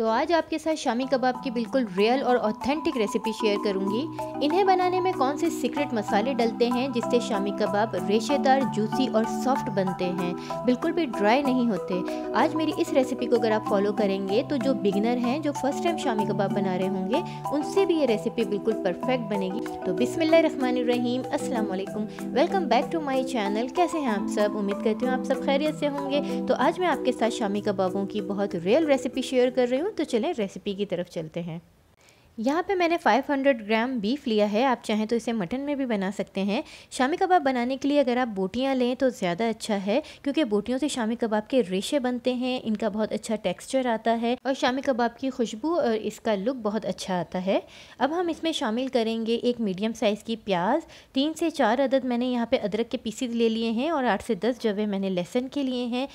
तो आज आपके साथ शामी कबाब की बिल्कुल रियल और ऑथेंटिक रेसिपी शेयर करूंगी इन्हें बनाने में कौन से सीक्रेट मसाले डलते हैं जिससे शामी कबाब रेशेदार जूसी और सॉफ्ट बनते हैं बिल्कुल भी ड्राई नहीं होते आज मेरी इस रेसिपी को अगर आप फॉलो करेंगे तो जो बिगनर हैं जो फर्स्ट टाइम शामी कबाब बना रहे होंगे उनसे भी ये रेसिपी बिल्कुल परफेक्ट बनेगी तो बिसमिल्ल रहीम अस्सलाम welcome back to my channel कैसे हैं आप सब उम्मीद करती हूँ आप सब खैरियत से होंगे तो आज मैं आपके साथ शामी कबाबों की बहुत रियल रेसिपी शेयर कर रही हूँ हूँ तो चलें रेसिपी की तरफ चलते हैं यहाँ पे मैंने 500 ग्राम बीफ लिया है आप चाहें तो इसे मटन में भी बना सकते हैं शामी कबाब बनाने के लिए अगर आप बोटियाँ लें तो ज़्यादा अच्छा है क्योंकि बोटियों से शामी कबाब के रेशे बनते हैं इनका बहुत अच्छा टेक्सचर आता है और शामी कबाब की खुशबू और इसका लुक बहुत अच्छा आता है अब हम इसमें शामिल करेंगे एक मीडियम साइज़ की प्याज तीन से चार अदद मैंने यहाँ पर अदरक के पीसीज ले लिए हैं और आठ से दस जवे मैंने लहसन के लिए हैं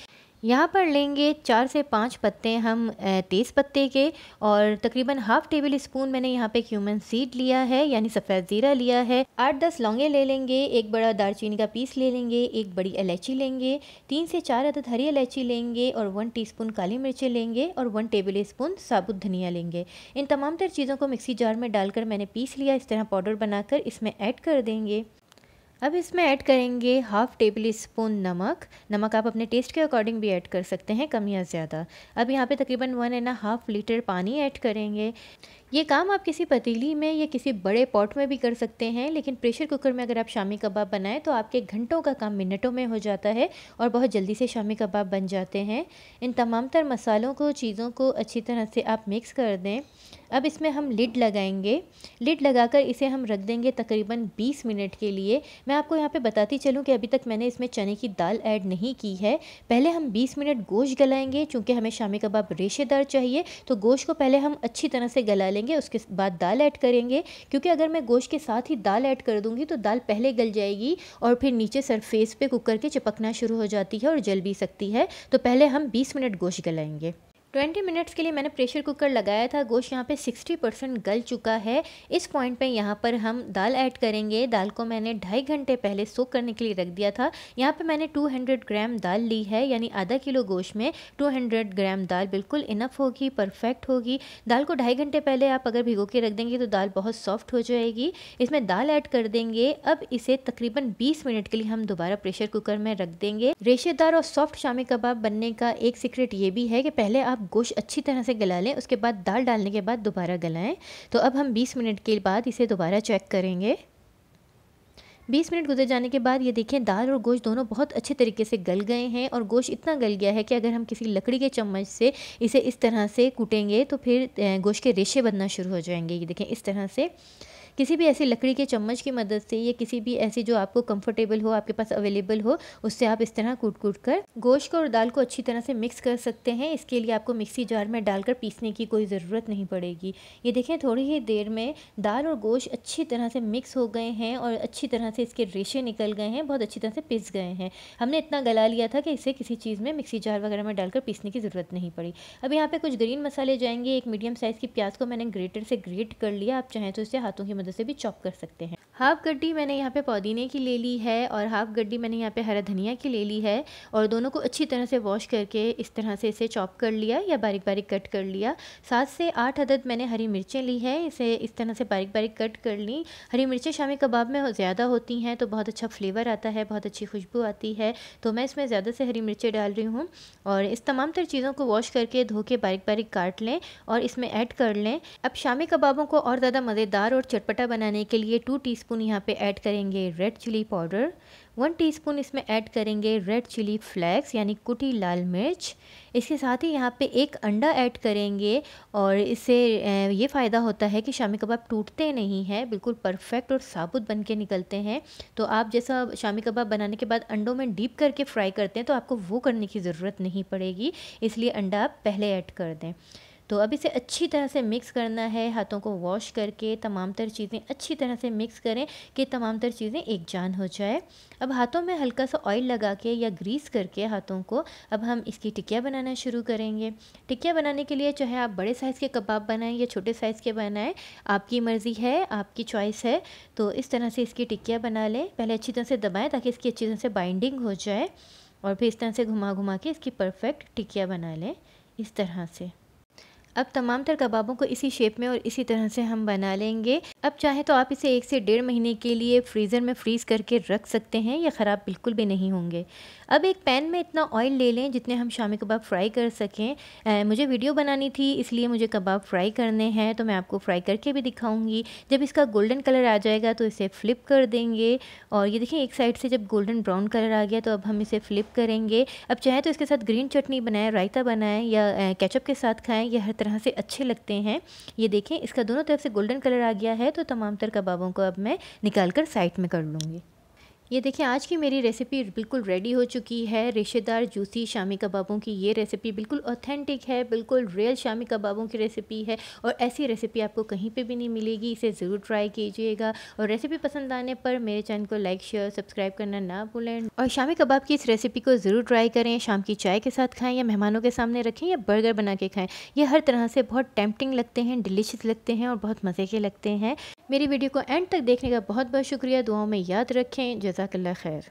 यहाँ पर लेंगे चार से पाँच पत्ते हम तेज़ पत्ते के और तकरीबन हाफ़ टेबल स्पून मैंने यहाँ पे क्यूमन सीड लिया है यानी सफ़ेद ज़ीरा लिया है आठ दस लौंगे ले लेंगे एक बड़ा दालचीनी का पीस ले लेंगे एक बड़ी इलायची लेंगे तीन से चार अदद हरी इलायची लेंगे और वन टी काली मिर्चें लेंगे और वन टेबल स्पून साबुत धनिया लेंगे इन तमाम तर चीज़ों को मिक्सी जार में डालकर मैंने पीस लिया इस तरह पाउडर बनाकर इसमें ऐड कर देंगे अब इसमें ऐड करेंगे हाफ़ टेबल स्पून नमक नमक आप अपने टेस्ट के अकॉर्डिंग भी ऐड कर सकते हैं कम या ज़्यादा अब यहाँ पे तकरीबन वन एंड हाफ़ लीटर पानी ऐड करेंगे ये काम आप किसी पतीली में या किसी बड़े पॉट में भी कर सकते हैं लेकिन प्रेशर कुकर में अगर आप शामी कबाब बनाएं तो आपके घंटों का काम मिनटों में हो जाता है और बहुत जल्दी से शामी कबाब बन जाते हैं इन तमाम तर मसालों को चीज़ों को अच्छी तरह से आप मिक्स कर दें अब इसमें हम लिड लगाएंगे लिड लगाकर इसे हम रख देंगे तकरीबन 20 मिनट के लिए मैं आपको यहाँ पे बताती चलूँ कि अभी तक मैंने इसमें चने की दाल ऐड नहीं की है पहले हम 20 मिनट गोश्त गलाएंगे चूँकि हमें शामी कबाब रेशेदार चाहिए तो गोश्त को पहले हम अच्छी तरह से गला लेंगे उसके बाद दाल ऐड करेंगे क्योंकि अगर मैं गोश्त के साथ ही दाल ऐड कर दूँगी तो दाल पहले गल जाएगी और फिर नीचे सरफेस पर कुकर के चिपकना शुरू हो जाती है और जल भी सकती है तो पहले हम बीस मिनट गोश्त गलाएँगे 20 मिनट्स के लिए मैंने प्रेशर कुकर लगाया था गोश्त यहाँ पे 60 परसेंट गल चुका है इस पॉइंट पे यहाँ पर हम दाल ऐड करेंगे दाल को मैंने ढाई घंटे पहले सोक करने के लिए रख दिया था यहाँ पे मैंने 200 ग्राम दाल ली है यानी आधा किलो गोश्त में 200 ग्राम दाल बिल्कुल इनफ होगी परफेक्ट होगी दाल को ढाई घंटे पहले आप अगर भिगो के रख देंगे तो दाल बहुत सॉफ्ट हो जाएगी इसमें दाल ऐड कर देंगे अब इसे तकरीबन बीस मिनट के लिए हम दोबारा प्रेशर कुकर में रख देंगे रेशेदार और सॉफ्ट शामी कबाब बनने का एक सीक्रेट ये भी है कि पहले आप गोश्त अच्छी तरह से गला लें उसके बाद दाल डालने के बाद दोबारा गलाएं तो अब हम 20 मिनट के बाद इसे दोबारा चेक करेंगे 20 मिनट गुजर जाने के बाद ये देखें दाल और गोश्त दोनों बहुत अच्छे तरीके से गल गए हैं और गोश्त इतना गल गया है कि अगर हम किसी लकड़ी के चम्मच से इसे इस तरह से कूटेंगे तो फिर गोश्त के रेशे बनना शुरू हो जाएंगे ये देखें इस तरह से किसी भी ऐसी लकड़ी के चम्मच की मदद से या किसी भी ऐसी जो आपको कंफर्टेबल हो आपके पास अवेलेबल हो उससे आप इस तरह कूट कूट कर गोश्त को और दाल को अच्छी तरह से मिक्स कर सकते हैं इसके लिए आपको मिक्सी जार में डालकर पीसने की कोई ज़रूरत नहीं पड़ेगी ये देखें थोड़ी ही देर में दाल और गोश्त अच्छी तरह से मिक्स हो गए हैं और अच्छी तरह से इसके रेशे निकल गए हैं बहुत अच्छी तरह से पिस गए हैं हमने इतना गला लिया था कि इसे किसी चीज़ में मिक्सी जार वगैरह में डालकर पीसने की ज़रूरत नहीं पड़ी अब यहाँ पर कुछ ग्रीन मसाले जाएंगे एक मीडियम साइज़ की प्याज को मैंने ग्रेटर से ग्रेट कर लिया आप चाहें तो इसे हाथों की मदद मदद से भी चॉप कर सकते हैं हाफ गड्डी मैंने यहाँ पे पुदीने की ले ली है और हाफ गड्डी मैंने यहाँ पे हरा धनिया की ले ली है और दोनों को अच्छी तरह से वॉश करके इस तरह से इसे चॉप कर लिया या बारीक बारीक कट कर लिया सात से आठ अदद मैंने हरी मिर्चें ली है इसे इस तरह से बारीक बारीक कट कर ली हरी मिर्चें शामी कबाब में ज़्यादा होती हैं तो बहुत अच्छा फ्लेवर आता है बहुत अच्छी खुशबू आती है तो मैं इसमें ज़्यादा से हरी मिर्चें डाल रही हूँ और इस तमाम तर चीज़ों को वॉश करके धो के बारीक बारीक काट लें और इसमें ऐड कर लें अब शामी कबाबों को और ज़्यादा मज़ेदार और चटपट चटपटा बनाने के लिए टू टीस्पून यहाँ पर ऐड करेंगे red chilli powder one teaspoon इसमें ऐड करेंगे रेड चिली फ्लैक्स यानी कुटी लाल मिर्च इसके साथ ही यहाँ पे एक अंडा ऐड करेंगे और इससे ये फ़ायदा होता है कि शामी कबाब टूटते नहीं हैं बिल्कुल परफेक्ट और साबुत बन के निकलते हैं तो आप जैसा शामी कबाब बनाने के बाद अंडों में डीप करके फ्राई करते हैं तो आपको वो करने की ज़रूरत नहीं पड़ेगी इसलिए अंडा आप पहले ऐड कर दें तो अब इसे अच्छी तरह से मिक्स करना है हाथों को वॉश करके तमाम तर चीज़ें अच्छी तरह से मिक्स करें कि तमाम तर चीज़ें एक जान हो जाए अब हाथों में हल्का सा ऑयल लगा के या ग्रीस करके हाथों को अब हम इसकी टिकिया बनाना शुरू करेंगे टिकिया बनाने के लिए चाहे आप बड़े साइज़ के कबाब बनाएं या छोटे साइज़ के बनाएं आपकी मर्ज़ी है आपकी चॉइस है तो इस तरह से इसकी टिकिया बना लें पहले अच्छी तरह से दबाएँ ताकि इसकी अच्छी तरह से बाइंडिंग हो जाए और फिर इस तरह से घुमा घुमा के इसकी परफेक्ट टिकिया बना लें इस तरह से अब तमाम तर कबाबों को इसी शेप में और इसी तरह से हम बना लेंगे अब चाहे तो आप इसे एक से डेढ़ महीने के लिए फ्रीज़र में फ्रीज़ करके रख सकते हैं या ख़राब बिल्कुल भी नहीं होंगे अब एक पैन में इतना ऑयल ले लें जितने हम शामी कबाब फ्राई कर सकें आ, मुझे वीडियो बनानी थी इसलिए मुझे कबाब फ्राई करने हैं तो मैं आपको फ्राई करके भी दिखाऊंगी जब इसका गोल्डन कलर आ जाएगा तो इसे फ़्लिप कर देंगे और ये देखें एक साइड से जब गोल्डन ब्राउन कलर आ गया तो अब हम इसे फ़्लिप करेंगे अब चाहे तो इसके साथ ग्रीन चटनी बनाएं रायता बनाएं या कैचअप के साथ खाएँ ये हर तरह से अच्छे लगते हैं ये देखें इसका दोनों तरफ से गोल्डन कलर आ गया है तो तमाम तर कबाबों को अब मैं निकाल कर साइड में कर लूँगी ये देखिए आज की मेरी रेसिपी बिल्कुल रेडी हो चुकी है रेशेदार जूसी शामी कबाबों की ये रेसिपी बिल्कुल ऑथेंटिक है बिल्कुल रियल शामी कबाबों की रेसिपी है और ऐसी रेसिपी आपको कहीं पे भी नहीं मिलेगी इसे ज़रूर ट्राई कीजिएगा और रेसिपी पसंद आने पर मेरे चैनल को लाइक शेयर सब्सक्राइब करना ना भूलें और शामी कबाब की इस रेसिपी को ज़रूर ट्राई करें शाम की चाय के साथ खाएँ या मेहमानों के सामने रखें या बर्गर बना के खाएँ ये हर तरह से बहुत टेम्पटिंग लगते हैं डिलीशियस लगते हैं और बहुत मज़े के लगते हैं मेरी वीडियो को एंड तक देखने का बहुत बहुत शुक्रिया दुआओं में याद रखें جزاك الله خير